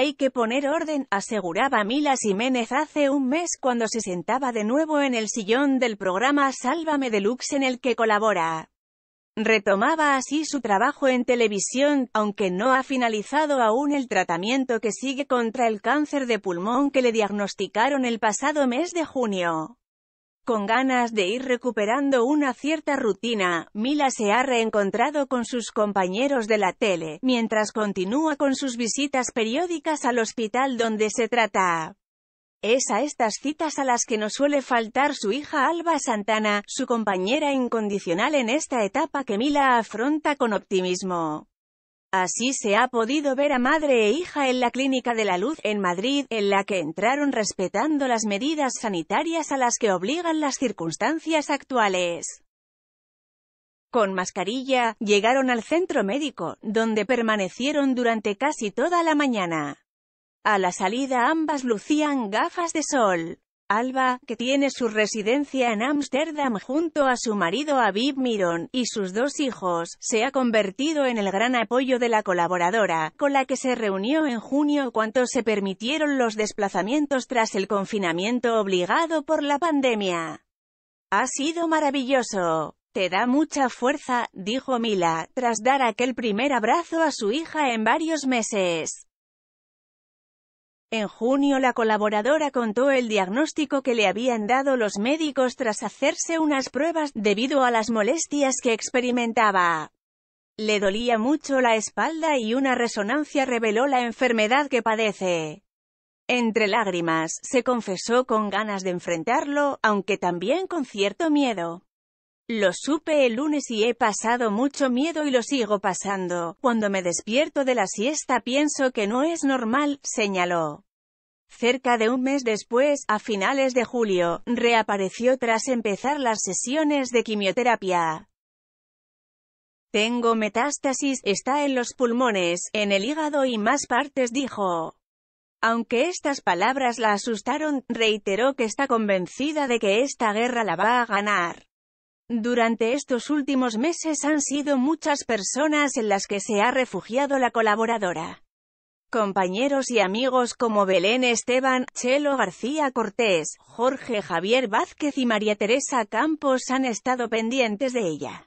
Hay que poner orden, aseguraba Mila Jiménez hace un mes cuando se sentaba de nuevo en el sillón del programa Sálvame Deluxe en el que colabora. Retomaba así su trabajo en televisión, aunque no ha finalizado aún el tratamiento que sigue contra el cáncer de pulmón que le diagnosticaron el pasado mes de junio. Con ganas de ir recuperando una cierta rutina, Mila se ha reencontrado con sus compañeros de la tele, mientras continúa con sus visitas periódicas al hospital donde se trata. Es a estas citas a las que no suele faltar su hija Alba Santana, su compañera incondicional en esta etapa que Mila afronta con optimismo. Así se ha podido ver a madre e hija en la Clínica de la Luz, en Madrid, en la que entraron respetando las medidas sanitarias a las que obligan las circunstancias actuales. Con mascarilla, llegaron al centro médico, donde permanecieron durante casi toda la mañana. A la salida ambas lucían gafas de sol. Alba, que tiene su residencia en Ámsterdam junto a su marido Aviv Miron, y sus dos hijos, se ha convertido en el gran apoyo de la colaboradora, con la que se reunió en junio cuando se permitieron los desplazamientos tras el confinamiento obligado por la pandemia. Ha sido maravilloso. Te da mucha fuerza, dijo Mila, tras dar aquel primer abrazo a su hija en varios meses. En junio la colaboradora contó el diagnóstico que le habían dado los médicos tras hacerse unas pruebas, debido a las molestias que experimentaba. Le dolía mucho la espalda y una resonancia reveló la enfermedad que padece. Entre lágrimas, se confesó con ganas de enfrentarlo, aunque también con cierto miedo. Lo supe el lunes y he pasado mucho miedo y lo sigo pasando. Cuando me despierto de la siesta pienso que no es normal, señaló. Cerca de un mes después, a finales de julio, reapareció tras empezar las sesiones de quimioterapia. Tengo metástasis, está en los pulmones, en el hígado y más partes dijo. Aunque estas palabras la asustaron, reiteró que está convencida de que esta guerra la va a ganar. Durante estos últimos meses han sido muchas personas en las que se ha refugiado la colaboradora. Compañeros y amigos como Belén Esteban, Chelo García Cortés, Jorge Javier Vázquez y María Teresa Campos han estado pendientes de ella.